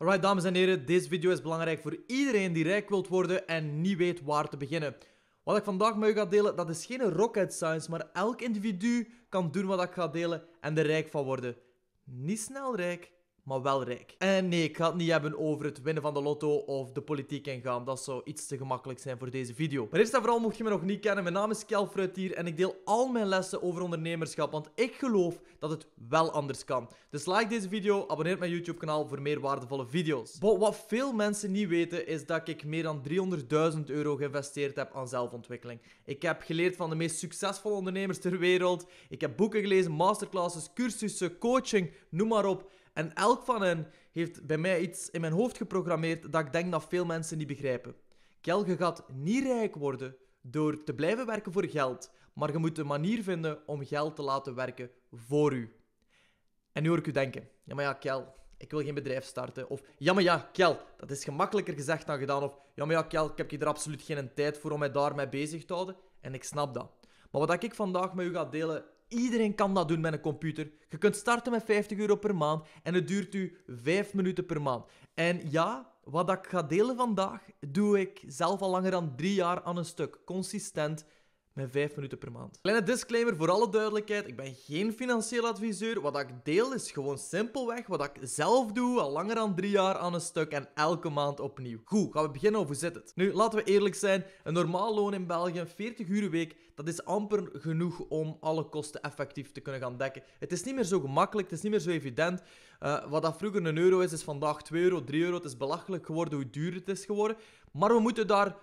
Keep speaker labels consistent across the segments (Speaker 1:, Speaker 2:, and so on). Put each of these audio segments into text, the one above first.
Speaker 1: Alright dames en heren, deze video is belangrijk voor iedereen die rijk wilt worden en niet weet waar te beginnen. Wat ik vandaag met u ga delen, dat is geen rocket science, maar elk individu kan doen wat ik ga delen en er rijk van worden. Niet snel rijk, maar wel rijk. En nee, ik ga het niet hebben over het winnen van de lotto of de politiek ingaan. Dat zou iets te gemakkelijk zijn voor deze video. Maar eerst en vooral mocht je me nog niet kennen, mijn naam is Kelfruit hier en ik deel al mijn lessen over ondernemerschap, want ik geloof dat het wel anders kan. Dus like deze video, abonneer op mijn YouTube kanaal voor meer waardevolle video's. But wat veel mensen niet weten is dat ik meer dan 300.000 euro geïnvesteerd heb aan zelfontwikkeling. Ik heb geleerd van de meest succesvolle ondernemers ter wereld. Ik heb boeken gelezen, masterclasses, cursussen, coaching, noem maar op. En elk van hen heeft bij mij iets in mijn hoofd geprogrammeerd dat ik denk dat veel mensen niet begrijpen. Kel, je gaat niet rijk worden door te blijven werken voor geld, maar je moet een manier vinden om geld te laten werken voor u. En nu hoor ik u denken: ja, maar ja, Kel, ik wil geen bedrijf starten. Of ja, maar ja, Kel, dat is gemakkelijker gezegd dan gedaan. Of ja, maar ja, Kel, ik heb hier absoluut geen tijd voor om mij daarmee bezig te houden. En ik snap dat. Maar wat ik vandaag met u ga delen Iedereen kan dat doen met een computer. Je kunt starten met 50 euro per maand en het duurt u 5 minuten per maand. En ja, wat ik ga delen vandaag, doe ik zelf al langer dan 3 jaar aan een stuk. Consistent met 5 minuten per maand. Kleine disclaimer voor alle duidelijkheid: ik ben geen financieel adviseur. Wat ik deel is gewoon simpelweg wat ik zelf doe, al langer dan 3 jaar aan een stuk en elke maand opnieuw. Goed, gaan we beginnen over zit het? Nu, laten we eerlijk zijn: een normaal loon in België, 40 uur week, dat is amper genoeg om alle kosten effectief te kunnen gaan dekken. Het is niet meer zo gemakkelijk, het is niet meer zo evident. Eh, wat dat vroeger een euro is, is vandaag 2 euro, 3 euro. Het is belachelijk geworden hoe duur het is geworden. Maar we moeten daar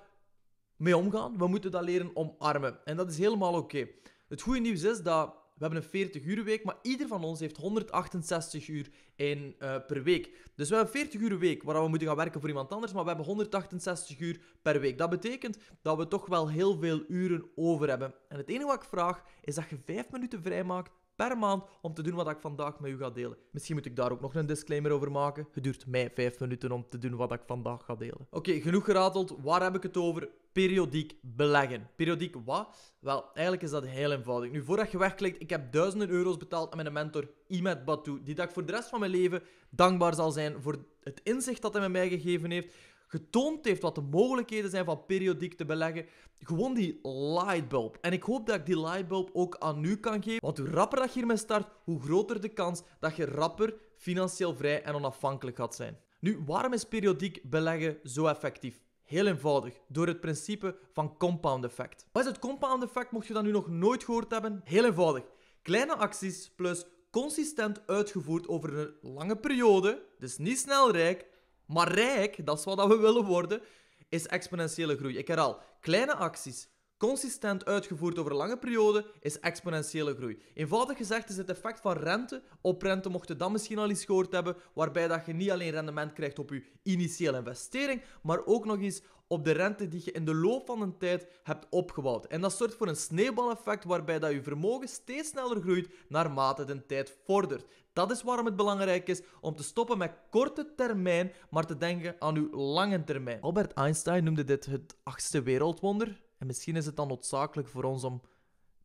Speaker 1: mee omgaan. We moeten dat leren omarmen. En dat is helemaal oké. Het goede nieuws is dat we hebben een 40-uur week, maar ieder van ons heeft 168 uur in, eh, per week. Dus we hebben een 40-uur week waar we moeten gaan werken voor iemand anders, maar we hebben 168 uur per week. Dat betekent dat we toch wel heel veel uren over hebben. En het enige wat ik vraag is dat je 5 minuten vrijmaakt per maand om te doen wat ik vandaag met u ga delen. Misschien moet ik daar ook nog een disclaimer over maken. Het duurt mij 5 minuten om te doen wat ik vandaag ga delen. Oké, genoeg gerateld. Waar heb ik het over? Periodiek beleggen. Periodiek wat? Wel, eigenlijk is dat heel eenvoudig. Nu, voordat je wegklikt, ik heb duizenden euro's betaald aan mijn mentor Imad Batu, die dat ik voor de rest van mijn leven dankbaar zal zijn voor het inzicht dat hij mij gegeven heeft, getoond heeft wat de mogelijkheden zijn van periodiek te beleggen. Gewoon die lightbulb. En ik hoop dat ik die lightbulb ook aan u kan geven. Want hoe rapper dat je hiermee start, hoe groter de kans dat je rapper financieel vrij en onafhankelijk gaat zijn. Nu, waarom is periodiek beleggen zo effectief? Heel eenvoudig, door het principe van compound effect. Wat is het compound effect, mocht je dat nu nog nooit gehoord hebben? Heel eenvoudig. Kleine acties plus consistent uitgevoerd over een lange periode, dus niet snel rijk, maar rijk, dat is wat we willen worden, is exponentiële groei. Ik herhaal, kleine acties consistent uitgevoerd over een lange periode is exponentiële groei. Eenvoudig gezegd is het effect van rente op rente, mocht je dat misschien al eens gehoord hebben, waarbij dat je niet alleen rendement krijgt op je initiële investering, maar ook nog eens op de rente die je in de loop van een tijd hebt opgebouwd. En dat zorgt voor een sneeuwbaleffect waarbij dat je vermogen steeds sneller groeit naarmate de tijd vordert. Dat is waarom het belangrijk is om te stoppen met korte termijn, maar te denken aan uw lange termijn. Albert Einstein noemde dit het achtste wereldwonder. En misschien is het dan noodzakelijk voor ons om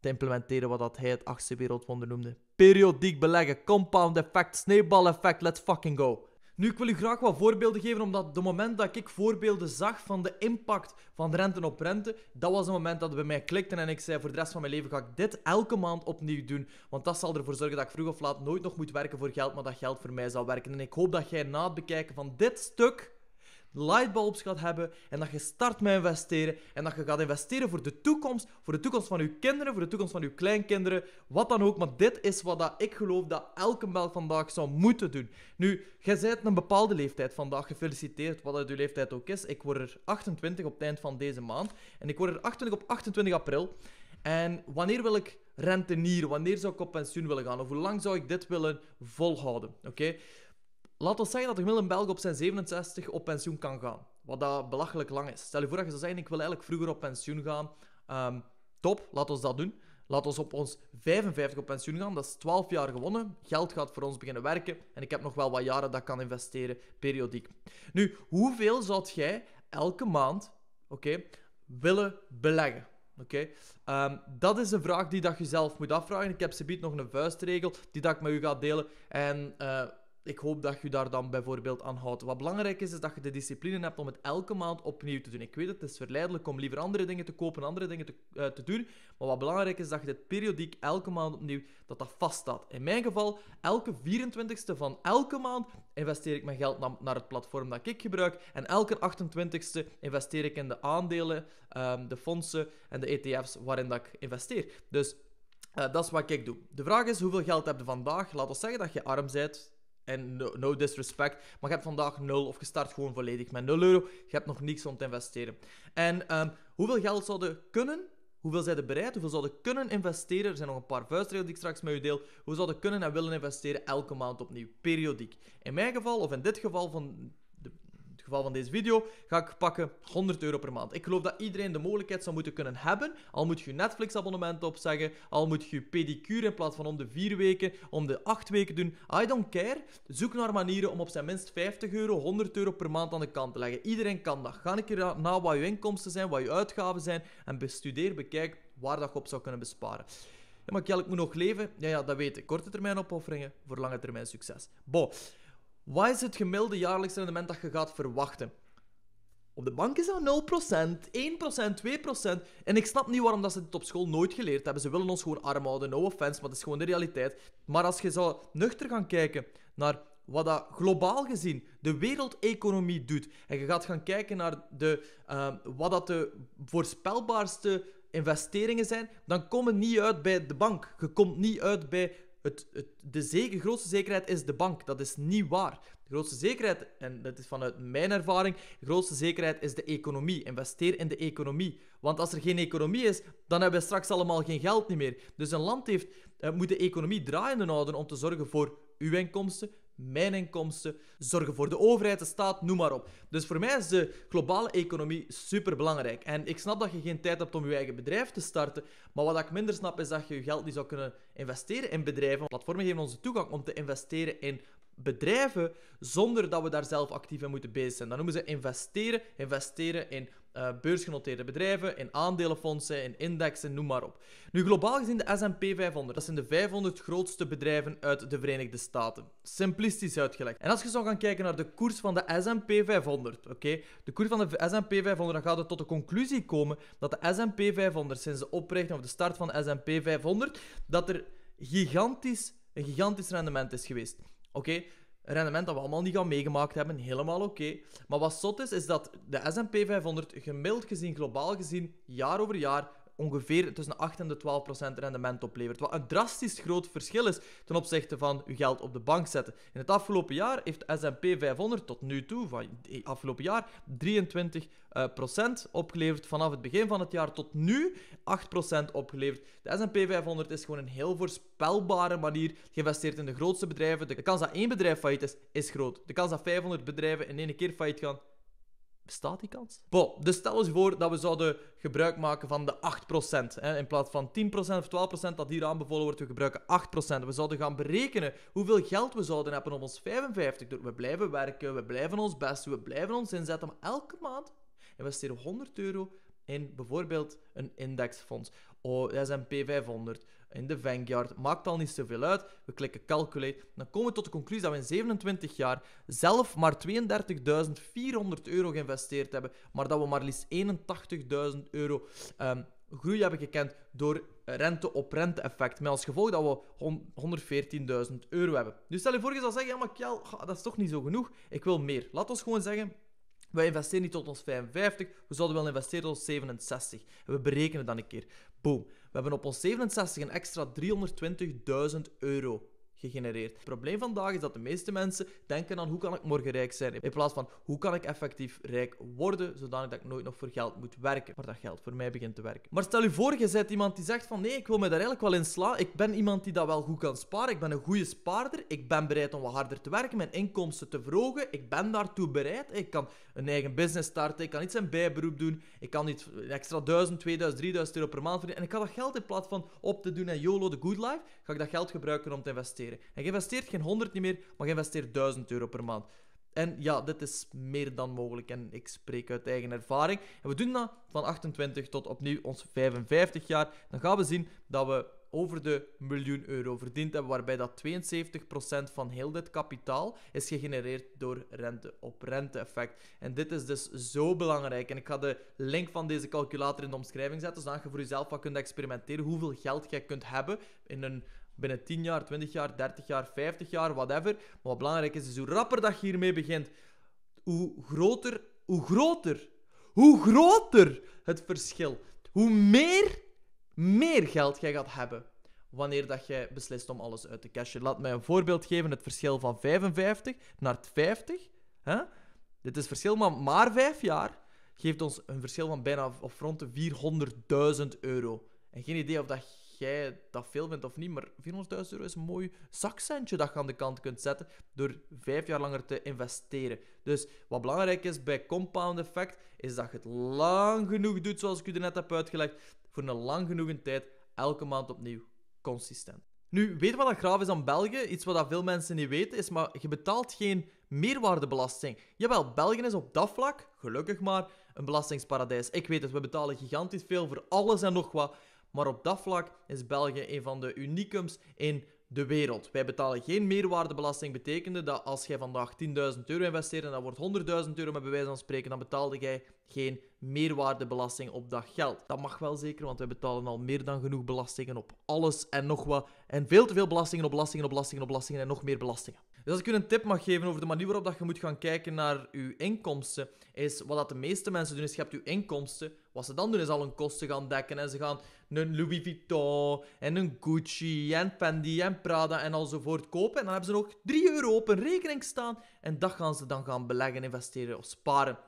Speaker 1: te implementeren wat dat hij het achtste wereldwonder noemde. Periodiek beleggen, compound effect, sneeuwbal effect, let's fucking go. Nu, ik wil u graag wat voorbeelden geven, omdat de moment dat ik voorbeelden zag van de impact van rente op rente, dat was het moment dat het bij mij klikte en ik zei, voor de rest van mijn leven ga ik dit elke maand opnieuw doen, want dat zal ervoor zorgen dat ik vroeg of laat nooit nog moet werken voor geld, maar dat geld voor mij zal werken. En ik hoop dat jij na het bekijken van dit stuk lightbulbs gaat hebben en dat je start met investeren en dat je gaat investeren voor de toekomst, voor de toekomst van je kinderen, voor de toekomst van je kleinkinderen, wat dan ook. Maar dit is wat dat ik geloof dat elke melk vandaag zou moeten doen. Nu, jij bent een bepaalde leeftijd vandaag, gefeliciteerd, wat uit je leeftijd ook is. Ik word er 28 op het eind van deze maand en ik word er 28 op 28 april. En wanneer wil ik rentenieren? Wanneer zou ik op pensioen willen gaan? Of hoe lang zou ik dit willen volhouden? Oké? Laat ons zeggen dat de een Belg op zijn 67 op pensioen kan gaan. Wat dat belachelijk lang is. Stel je voor dat je zou zeggen, ik wil eigenlijk vroeger op pensioen gaan. Ehm, top, laat ons dat doen. Laat ons op ons 55 op pensioen gaan. Dat is 12 jaar gewonnen. Geld gaat voor ons beginnen werken. En ik heb nog wel wat jaren dat ik kan investeren, periodiek. Nu, hoeveel zou jij elke maand oké, willen beleggen? Oké, ehm, dat is een vraag die dat je zelf moet afvragen. Ik heb ze biedt nog een vuistregel die dat ik met u ga delen. En... Eh, ik hoop dat je daar dan bijvoorbeeld aan houdt. Wat belangrijk is, is dat je de discipline hebt om het elke maand opnieuw te doen. Ik weet het, het is verleidelijk om liever andere dingen te kopen, andere dingen te, eh, te doen. Maar wat belangrijk is, dat je dit periodiek elke maand opnieuw, dat dat vaststaat. In mijn geval, elke 24ste van elke maand investeer ik mijn geld naar het platform dat ik gebruik. En elke 28ste investeer ik in de aandelen, ehm, de fondsen en de ETF's waarin dat ik investeer. Dus... Eh, dat is wat ik doe. De vraag is, hoeveel geld heb je vandaag? Laat ons zeggen dat je arm bent, en no, no, disrespect. Maar je hebt vandaag 0 of je start gewoon volledig met 0 euro. Je hebt nog niks om te investeren. En ehm, hoeveel geld zouden kunnen? Hoeveel zijn bereid? Hoeveel zouden kunnen investeren? Er zijn nog een paar vuistregels die ik straks met u deel. Hoe zouden kunnen en willen investeren elke maand opnieuw, periodiek. In mijn geval, of in dit geval van geval van deze video, ga ik pakken 100 euro per maand. Ik geloof dat iedereen de mogelijkheid zou moeten kunnen hebben. Al moet je Netflix abonnement opzeggen, al moet je pedicure in plaats van om de 4 weken, om de 8 weken doen. I don't care. Zoek naar manieren om op zijn minst 50 euro, 100 euro per maand aan de kant te leggen. Iedereen kan dat. Ga een keer na wat je inkomsten zijn, wat je uitgaven zijn en bestudeer, bekijk waar dat je op zou kunnen besparen. Ja, maar Kjell, ik moet nog leven. Ja, ja, dat weet ik. Korte termijn opofferingen voor lange termijn succes. Bo. Wat is het gemiddelde jaarlijks rendement dat je gaat verwachten? Op de bank is dat 0%, 1%, 2%. En ik snap niet waarom dat ze dit op school nooit geleerd hebben. Ze willen ons gewoon arm houden, no offense, maar dat is gewoon de realiteit. Maar als je zou nuchter gaan kijken naar wat dat globaal gezien de wereldeconomie doet, en je gaat gaan kijken naar de, ehm, wat dat de voorspelbaarste investeringen zijn, dan kom je niet uit bij de bank. Je komt niet uit bij het, het, de zeker, grootste zekerheid is de bank. Dat is niet waar. De grootste zekerheid, en dat is vanuit mijn ervaring, de grootste zekerheid is de economie. Investeer in de economie. Want als er geen economie is, dan hebben we straks allemaal geen geld meer. Dus een land heeft, eh, moet de economie draaiende houden om te zorgen voor uw inkomsten, mijn inkomsten, zorgen voor de overheid, de staat, noem maar op. Dus voor mij is de globale economie super belangrijk. En ik snap dat je geen tijd hebt om je eigen bedrijf te starten, maar wat ik minder snap is dat je je geld niet zou kunnen investeren in bedrijven. Platformen geven ons de toegang om te investeren in bedrijven zonder dat we daar zelf actief in moeten bezig zijn. Dan noemen ze investeren. Investeren in eh, beursgenoteerde bedrijven, in aandelenfondsen, in indexen, noem maar op. Nu, globaal gezien de S&P 500, dat zijn de 500 grootste bedrijven uit de Verenigde Staten. Simplistisch uitgelegd. En als je zou gaan kijken naar de koers van de S&P 500, oké, de koers van de S&P 500, dan gaat het tot de conclusie komen dat de S&P 500 sinds de oprichting of de start van de S&P 500, dat er gigantisch, een gigantisch rendement is geweest. Oké, rendement dat we allemaal niet gaan meegemaakt hebben. Helemaal oké. Maar wat zot is, is dat de S&P 500 gemiddeld gezien, globaal gezien, jaar over jaar ongeveer tussen de 8 en de 12 procent rendement oplevert. Wat een drastisch groot verschil is ten opzichte van uw geld op de bank zetten. In het afgelopen jaar heeft S&P 500 tot nu toe, van afgelopen jaar, 23 eh, procent opgeleverd. Vanaf het begin van het jaar tot nu 8 procent opgeleverd. De S&P 500 is gewoon een heel voorspelbare manier geïnvesteerd in de grootste bedrijven. De kans dat één bedrijf failliet is, is groot. De kans dat 500 bedrijven in één keer failliet gaan, Bestaat die kans? Bo, dus stel eens voor dat we zouden gebruik maken van de 8%. Hè, in plaats van 10% of 12% dat hier aanbevolen wordt, we gebruiken 8%. We zouden gaan berekenen hoeveel geld we zouden hebben om ons 55 door. We blijven werken, we blijven ons best doen, we blijven ons inzetten. elke maand investeren we 100 euro in bijvoorbeeld een indexfonds. Oh, S&P 500, in de Vanguard. Maakt al niet zoveel uit. We klikken calculate. Dan komen we tot de conclusie dat we in 27 jaar zelf maar 32.400 euro geïnvesteerd hebben, maar dat we maar liefst 81.000 euro ehm, groei hebben gekend door rente op rente effect. Met als gevolg dat we 114.000 euro hebben. Dus stel je voor, je zou zeggen, ja maar Kjell, dat is toch niet zo genoeg. Ik wil meer. Laten we gewoon zeggen, wij investeren niet tot ons 55, we zouden wel investeren tot ons 67. we berekenen dan een keer. Boom. We hebben op ons 67 een extra 320.000 euro het probleem vandaag is dat de meeste mensen denken aan hoe kan ik morgen rijk zijn, in plaats van hoe kan ik effectief rijk worden, zodanig dat ik nooit nog voor geld moet werken, maar dat geld voor mij begint te werken. Maar stel je voor, je bent iemand die zegt van nee, ik wil me daar eigenlijk wel in slaan, ik ben iemand die dat wel goed kan sparen, ik ben een goede spaarder, ik ben bereid om wat harder te werken, mijn inkomsten te verhogen, ik ben daartoe bereid, ik kan een eigen business starten, ik kan iets een bijberoep doen, ik kan iets extra 1000, 2000, 3000 euro per maand verdienen en ik ga dat geld in plaats van op te doen en YOLO, de good life, ga ik dat geld gebruiken om te investeren. En je investeert geen 100 niet meer, maar je investeert 1000 euro per maand. En ja, dit is meer dan mogelijk. En ik spreek uit eigen ervaring. En we doen dat van 28 tot opnieuw ons 55 jaar. Dan gaan we zien dat we over de miljoen euro verdiend hebben, waarbij dat 72% van heel dit kapitaal is gegenereerd door rente op rente effect. En dit is dus zo belangrijk. En ik ga de link van deze calculator in de omschrijving zetten, zodat je voor jezelf wat kunt experimenteren hoeveel geld je kunt hebben in een binnen 10 jaar, 20 jaar, 30 jaar, 50 jaar, whatever. Maar wat belangrijk is, is hoe rapper dat je hiermee begint, hoe groter, hoe groter, hoe groter het verschil. Hoe meer, meer geld jij gaat hebben wanneer dat jij beslist om alles uit te cashen. Laat mij een voorbeeld geven, het verschil van 55 naar 50. Huh? Dit is verschil van maar 5 jaar geeft ons een verschil van bijna of rond de 400.000 euro. En geen idee of dat jij dat veel vindt of niet, maar 400.000 euro is een mooi zakcentje dat je aan de kant kunt zetten door vijf jaar langer te investeren. Dus wat belangrijk is bij compound effect, is dat je het lang genoeg doet, zoals ik u net heb uitgelegd, voor een lang genoeg tijd, elke maand opnieuw, consistent. Nu, weet wat dat graaf is aan België? Iets wat dat veel mensen niet weten, is maar je betaalt geen meerwaardebelasting. Jawel, België is op dat vlak, gelukkig maar, een belastingsparadijs. Ik weet het, we betalen gigantisch veel voor alles en nog wat. Maar op dat vlak is België een van de unicums in de wereld. Wij betalen geen meerwaardebelasting. Betekende dat als jij vandaag 10.000 euro investeert en dat wordt 100.000 euro met bewijs van spreken, dan betaalde jij geen meerwaardebelasting op dat geld. Dat mag wel zeker, want wij betalen al meer dan genoeg belastingen op alles en nog wat. En veel te veel belastingen op belastingen op belastingen op belastingen en nog meer belastingen. Dus als ik u een tip mag geven over de manier waarop dat je moet gaan kijken naar uw inkomsten, is wat dat de meeste mensen doen, is je hebt uw inkomsten, wat ze dan doen is al hun kosten gaan dekken. En ze gaan een Louis Vuitton en een Gucci en Fendi en Prada en alzovoort kopen. En dan hebben ze nog 3 euro op een rekening staan. En dat gaan ze dan gaan beleggen, investeren of sparen.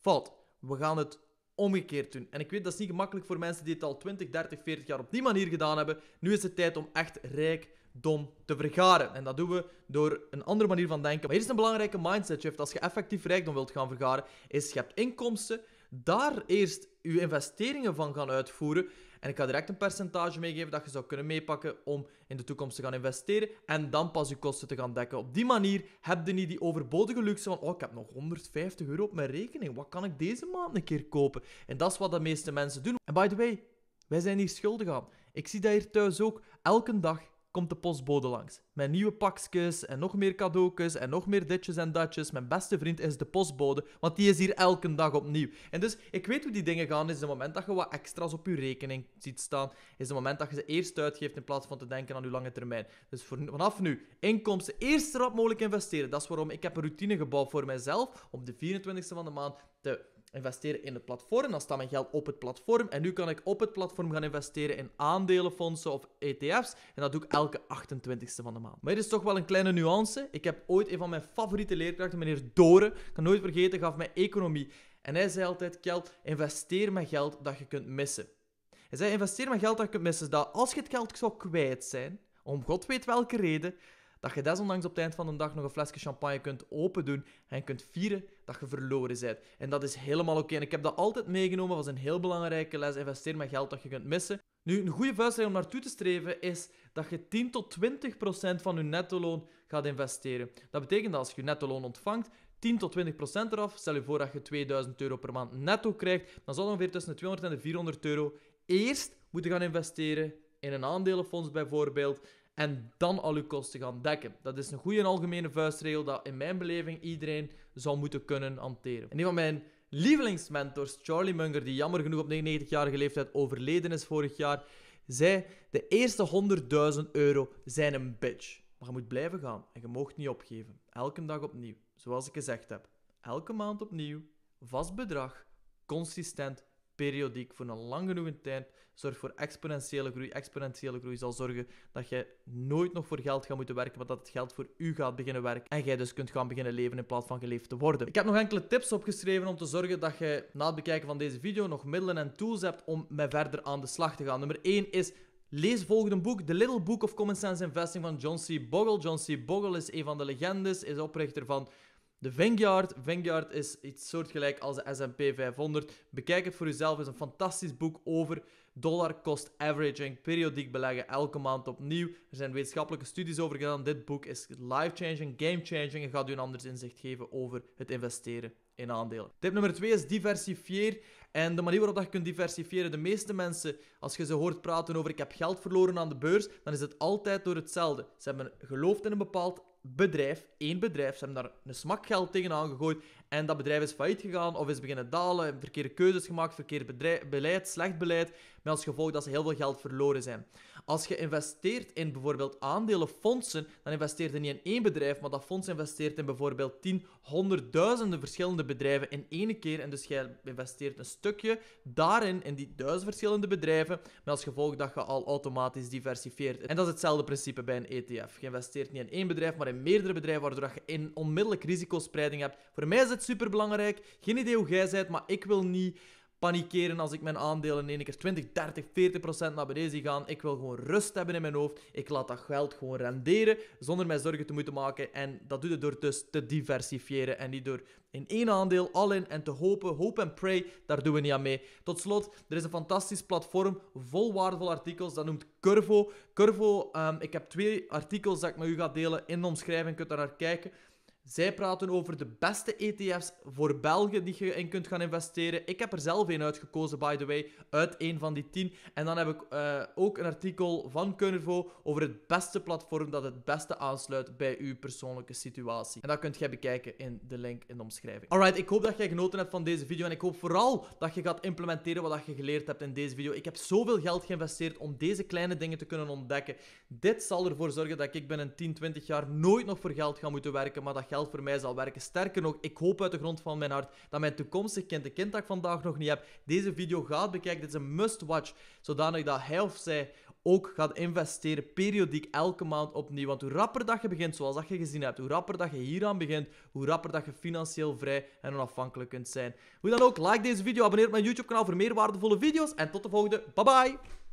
Speaker 1: Fout. We gaan het omgekeerd doen. En ik weet dat is niet gemakkelijk voor mensen die het al 20, 30, 40 jaar op die manier gedaan hebben. Nu is het tijd om echt rijkdom te vergaren. En dat doen we door een andere manier van denken. Maar hier is een belangrijke mindset shift. Als je effectief rijkdom wilt gaan vergaren, is je hebt inkomsten. Daar eerst je investeringen van gaan uitvoeren. En ik ga direct een percentage meegeven dat je zou kunnen meepakken om in de toekomst te gaan investeren en dan pas je kosten te gaan dekken. Op die manier heb je niet die overbodige luxe van oh, ik heb nog 150 euro op mijn rekening, wat kan ik deze maand een keer kopen? En dat is wat de meeste mensen doen. En by the way, wij zijn hier schuldig aan. Ik zie dat hier thuis ook elke dag komt de postbode langs. mijn nieuwe pakjes en nog meer cadeautjes en nog meer ditjes en datjes. Mijn beste vriend is de postbode, want die is hier elke dag opnieuw. En dus, ik weet hoe die dingen gaan, is het moment dat je wat extra's op je rekening ziet staan. Is het moment dat je ze eerst uitgeeft in plaats van te denken aan je lange termijn. Dus vanaf nu, inkomsten eerst erop mogelijk investeren. Dat is waarom ik heb een routine gebouwd voor mijzelf om de 24e van de maand te investeren in het platform. Dan staat mijn geld op het platform. En nu kan ik op het platform gaan investeren in aandelenfondsen of ETF's. En dat doe ik elke 28ste van de maand. Maar er is toch wel een kleine nuance. Ik heb ooit een van mijn favoriete leerkrachten, meneer Doren, kan nooit vergeten, gaf mij economie. En hij zei altijd, Kel, investeer met geld dat je kunt missen. Hij zei, investeer met geld dat je kunt missen. Dat als je het geld zou kwijt zijn, om god weet welke reden, dat je desondanks op het eind van de dag nog een flesje champagne kunt open doen en kunt vieren dat je verloren bent. En dat is helemaal oké. En ik heb dat altijd meegenomen, dat was een heel belangrijke les. Investeer met geld dat je kunt missen. Nu, een goede vuistregel om naartoe te streven is dat je 10 tot 20 procent van je loon gaat investeren. Dat betekent dat als je je netto-loon ontvangt, 10 tot 20 procent eraf. Stel je voor dat je 2000 euro per maand netto krijgt, dan zal ongeveer tussen de 200 en de 400 euro eerst moeten gaan investeren in een aandelenfonds bijvoorbeeld en dan al uw kosten gaan dekken. Dat is een goede algemene vuistregel dat in mijn beleving iedereen zou moeten kunnen hanteren. En een van mijn lievelingsmentors, Charlie Munger, die jammer genoeg op 99-jarige leeftijd overleden is vorig jaar, zei: De eerste 100.000 euro zijn een bitch. Maar je moet blijven gaan en je mag niet opgeven. Elke dag opnieuw, zoals ik gezegd heb. Elke maand opnieuw, vast bedrag, consistent periodiek voor een lang genoeg tijd zorgt voor exponentiële groei. Exponentiële groei zal zorgen dat jij nooit nog voor geld gaat moeten werken, maar dat het geld voor u gaat beginnen werken en jij dus kunt gaan beginnen leven in plaats van geleefd te worden. Ik heb nog enkele tips opgeschreven om te zorgen dat je na het bekijken van deze video nog middelen en tools hebt om met verder aan de slag te gaan. Nummer 1 is Lees volgende boek, The Little Book of Common Sense Investing van John C. Bogle. John C. Bogle is een van de legendes, is oprichter van de Vanguard. Vanguard is iets soortgelijk als de S&P 500. Bekijk het voor uzelf. is een fantastisch boek over dollar cost averaging, periodiek beleggen, elke maand opnieuw. Er zijn wetenschappelijke studies over gedaan. Dit boek is life-changing, game-changing en gaat u een anders inzicht geven over het investeren in aandelen. Tip nummer 2 is diversifieer. En de manier waarop dat je kunt diversifieren, de meeste mensen, als je ze hoort praten over ik heb geld verloren aan de beurs, dan is het altijd door hetzelfde. Ze hebben geloofd in een bepaald bedrijf, één bedrijf. Ze hebben daar een smak geld tegenaan gegooid en dat bedrijf is failliet gegaan of is beginnen dalen, verkeerde keuzes gemaakt, verkeerd bedrijf, beleid, slecht beleid, met als gevolg dat ze heel veel geld verloren zijn. Als je investeert in bijvoorbeeld aandelenfondsen, dan investeert je niet in één bedrijf, maar dat fonds investeert in bijvoorbeeld 10, honderdduizenden verschillende bedrijven in één keer. En dus je investeert een stukje daarin, in die duizend verschillende bedrijven, met als gevolg dat je al automatisch diversifieert. En dat is hetzelfde principe bij een ETF. Je investeert niet in één bedrijf, maar in meerdere bedrijven, waardoor je in onmiddellijk risicospreiding hebt. Voor mij is het super superbelangrijk. Geen idee hoe jij bent, maar ik wil niet panikeren als ik mijn aandelen in één keer 20, 30, 40 procent naar beneden gaan. Ik wil gewoon rust hebben in mijn hoofd. Ik laat dat geld gewoon renderen zonder mij zorgen te moeten maken. En dat doe je door dus te diversifiëren en niet door in één aandeel al in en te hopen. Hope and pray, daar doen we niet aan mee. Tot slot, er is een fantastisch platform vol waardevolle artikels. Dat noemt Curvo. Curvo, ehm, ik heb twee artikels dat ik met u ga delen in de omschrijving. Je kunt daar naar kijken. Zij praten over de beste ETF's voor België die je in kunt gaan investeren. Ik heb er zelf een uitgekozen, by the way, uit een van die tien. En dan heb ik eh, ook een artikel van Kunervo over het beste platform dat het beste aansluit bij uw persoonlijke situatie. En dat kunt jij bekijken in de link in de omschrijving. Alright, ik hoop dat jij genoten hebt van deze video. En ik hoop vooral dat je gaat implementeren wat je geleerd hebt in deze video. Ik heb zoveel geld geïnvesteerd om deze kleine dingen te kunnen ontdekken. Dit zal ervoor zorgen dat ik binnen 10, 20 jaar nooit nog voor geld ga moeten werken, maar dat geld voor mij zal werken. Sterker nog, ik hoop uit de grond van mijn hart dat mijn toekomstig kind, de kind dat ik vandaag nog niet heb, deze video gaat bekijken. Dit is een must-watch, zodanig dat hij of zij ook gaat investeren, periodiek, elke maand opnieuw. Want hoe rapper dat je begint, zoals dat je gezien hebt, hoe rapper dat je hieraan begint, hoe rapper dat je financieel vrij en onafhankelijk kunt zijn. Hoe dan ook, like deze video, abonneer op mijn YouTube-kanaal voor meer waardevolle video's. En tot de volgende, bye bye!